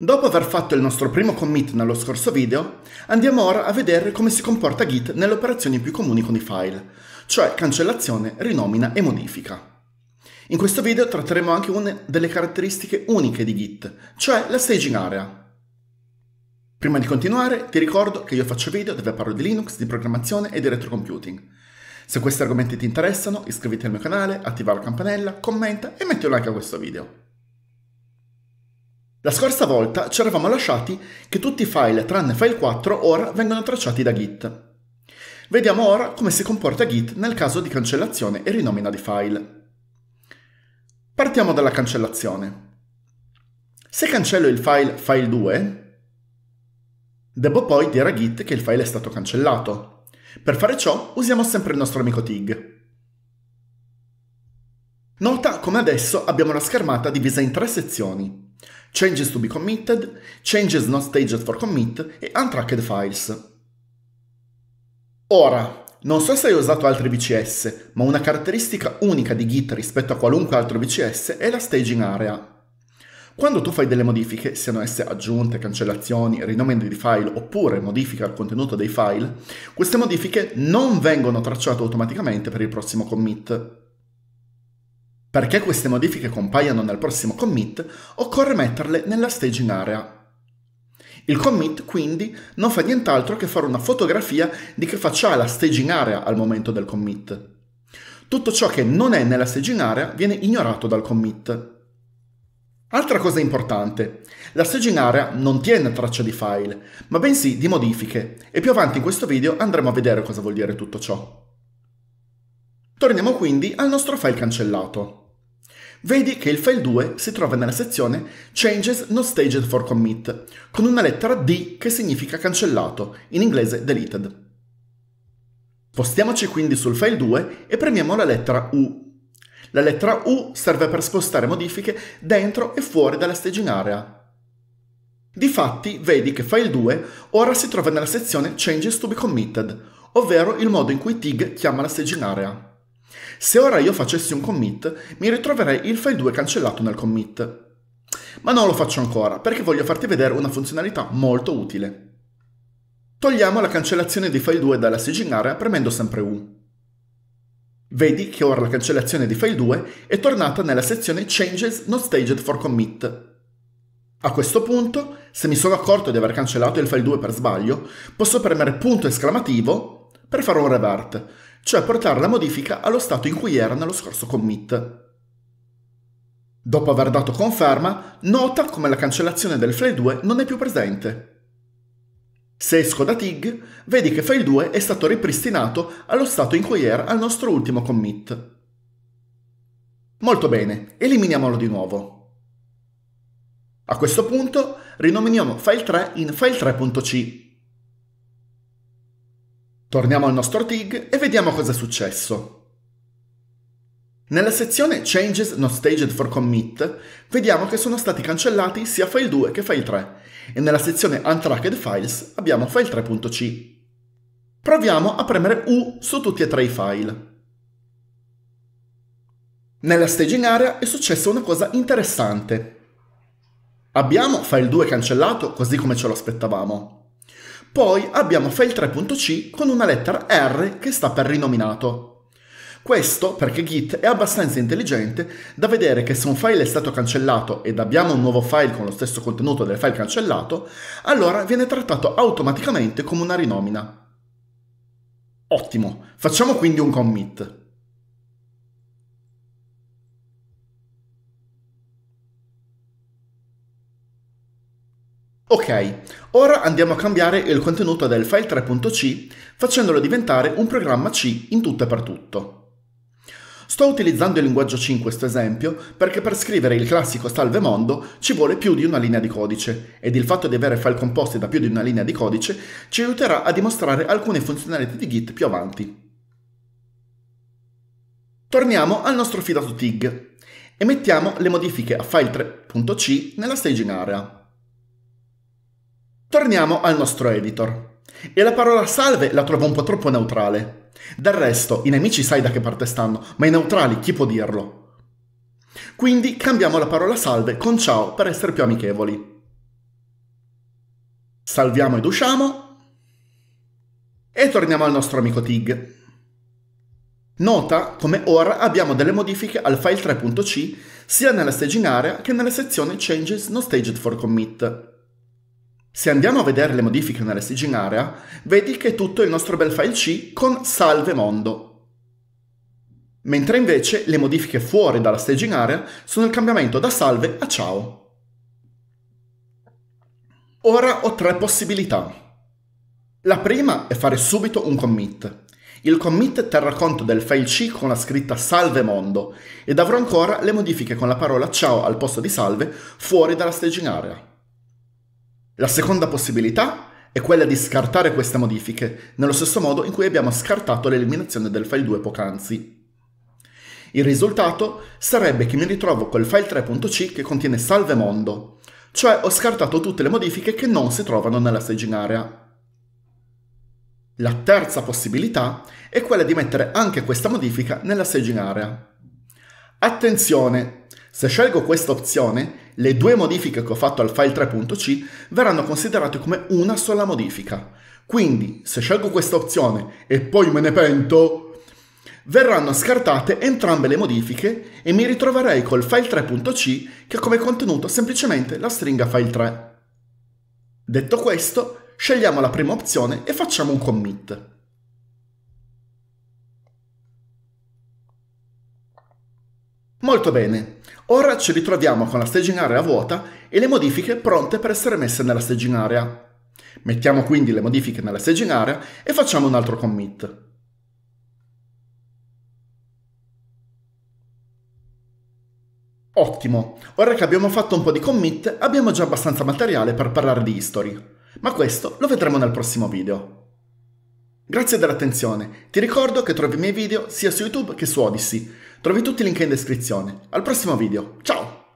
Dopo aver fatto il nostro primo commit nello scorso video, andiamo ora a vedere come si comporta Git nelle operazioni più comuni con i file, cioè cancellazione, rinomina e modifica. In questo video tratteremo anche una delle caratteristiche uniche di Git, cioè la staging area. Prima di continuare ti ricordo che io faccio video dove parlo di Linux, di programmazione e di retrocomputing. Se questi argomenti ti interessano iscriviti al mio canale, attiva la campanella, commenta e metti un like a questo video. La scorsa volta ci eravamo lasciati che tutti i file tranne file 4 ora vengono tracciati da Git. Vediamo ora come si comporta Git nel caso di cancellazione e rinomina di file. Partiamo dalla cancellazione. Se cancello il file file2, Devo poi dire a Git che il file è stato cancellato. Per fare ciò usiamo sempre il nostro amico TIG. Nota come adesso abbiamo la schermata divisa in tre sezioni changes to be committed, changes not staged for commit e untracked files. Ora, non so se hai usato altri VCS, ma una caratteristica unica di Git rispetto a qualunque altro VCS è la staging area. Quando tu fai delle modifiche, siano esse aggiunte, cancellazioni, rinomini di file oppure modifiche al contenuto dei file, queste modifiche non vengono tracciate automaticamente per il prossimo commit. Perché queste modifiche compaiano nel prossimo commit, occorre metterle nella staging area. Il commit quindi non fa nient'altro che fare una fotografia di che faccia la staging area al momento del commit. Tutto ciò che non è nella staging area viene ignorato dal commit. Altra cosa importante, la staging area non tiene traccia di file, ma bensì di modifiche, e più avanti in questo video andremo a vedere cosa vuol dire tutto ciò. Torniamo quindi al nostro file cancellato. Vedi che il file 2 si trova nella sezione Changes not staged for commit, con una lettera D che significa cancellato, in inglese deleted. Spostiamoci quindi sul file 2 e premiamo la lettera U la lettera U serve per spostare modifiche dentro e fuori dalla staging area. Difatti, vedi che file 2 ora si trova nella sezione Changes to be committed, ovvero il modo in cui TIG chiama la staging area. Se ora io facessi un commit, mi ritroverei il file 2 cancellato nel commit. Ma non lo faccio ancora, perché voglio farti vedere una funzionalità molto utile. Togliamo la cancellazione di file 2 dalla staging area premendo sempre U. Vedi che ora la cancellazione di file 2 è tornata nella sezione Changes not staged for commit. A questo punto, se mi sono accorto di aver cancellato il file 2 per sbaglio, posso premere punto esclamativo per fare un revert, cioè portare la modifica allo stato in cui era nello scorso commit. Dopo aver dato conferma, nota come la cancellazione del file 2 non è più presente. Se esco da TIG, vedi che file 2 è stato ripristinato allo stato in cui era al nostro ultimo commit. Molto bene, eliminiamolo di nuovo. A questo punto rinominiamo file 3 in file3.c Torniamo al nostro TIG e vediamo cosa è successo. Nella sezione Changes not staged for commit vediamo che sono stati cancellati sia file 2 che file 3 e nella sezione Untracked files abbiamo file 3.c. Proviamo a premere U su tutti e tre i file. Nella staging area è successa una cosa interessante. Abbiamo file 2 cancellato così come ce lo aspettavamo. Poi abbiamo file 3.c con una lettera R che sta per rinominato. Questo perché Git è abbastanza intelligente da vedere che se un file è stato cancellato ed abbiamo un nuovo file con lo stesso contenuto del file cancellato, allora viene trattato automaticamente come una rinomina. Ottimo, facciamo quindi un commit. Ok, ora andiamo a cambiare il contenuto del file 3.c facendolo diventare un programma C in tutto e per tutto. Sto utilizzando il linguaggio C in questo esempio perché per scrivere il classico salve mondo ci vuole più di una linea di codice ed il fatto di avere file composti da più di una linea di codice ci aiuterà a dimostrare alcune funzionalità di Git più avanti. Torniamo al nostro fidato TIG e mettiamo le modifiche a file 3.c nella staging area. Torniamo al nostro editor. E la parola salve la trovo un po' troppo neutrale. Del resto, i nemici sai da che parte stanno, ma i neutrali chi può dirlo? Quindi cambiamo la parola salve con ciao per essere più amichevoli. Salviamo ed usciamo. E torniamo al nostro amico Tig. Nota come ora abbiamo delle modifiche al file 3.c sia nella staging area che nella sezione Changes No Staged for Commit. Se andiamo a vedere le modifiche nella staging area, vedi che è tutto il nostro bel file C con salve mondo. Mentre invece le modifiche fuori dalla staging area sono il cambiamento da salve a ciao. Ora ho tre possibilità. La prima è fare subito un commit. Il commit terrà conto del file C con la scritta salve mondo ed avrò ancora le modifiche con la parola ciao al posto di salve fuori dalla staging area. La seconda possibilità è quella di scartare queste modifiche, nello stesso modo in cui abbiamo scartato l'eliminazione del file 2 poc'anzi. Il risultato sarebbe che mi ritrovo col file 3.c che contiene salve mondo, cioè ho scartato tutte le modifiche che non si trovano nella staging area. La terza possibilità è quella di mettere anche questa modifica nella staging area. Attenzione! Se scelgo questa opzione, le due modifiche che ho fatto al file 3.c verranno considerate come una sola modifica. Quindi, se scelgo questa opzione e poi me ne pento, verranno scartate entrambe le modifiche e mi ritroverei col file 3.c che ha come contenuto semplicemente la stringa file 3. Detto questo, scegliamo la prima opzione e facciamo un commit. Molto bene, Ora ci ritroviamo con la staging area vuota e le modifiche pronte per essere messe nella staging area. Mettiamo quindi le modifiche nella staging area e facciamo un altro commit. Ottimo, ora che abbiamo fatto un po' di commit abbiamo già abbastanza materiale per parlare di history, ma questo lo vedremo nel prossimo video. Grazie dell'attenzione, ti ricordo che trovi i miei video sia su YouTube che su Odyssey, Trovi tutti i link in descrizione. Al prossimo video, ciao!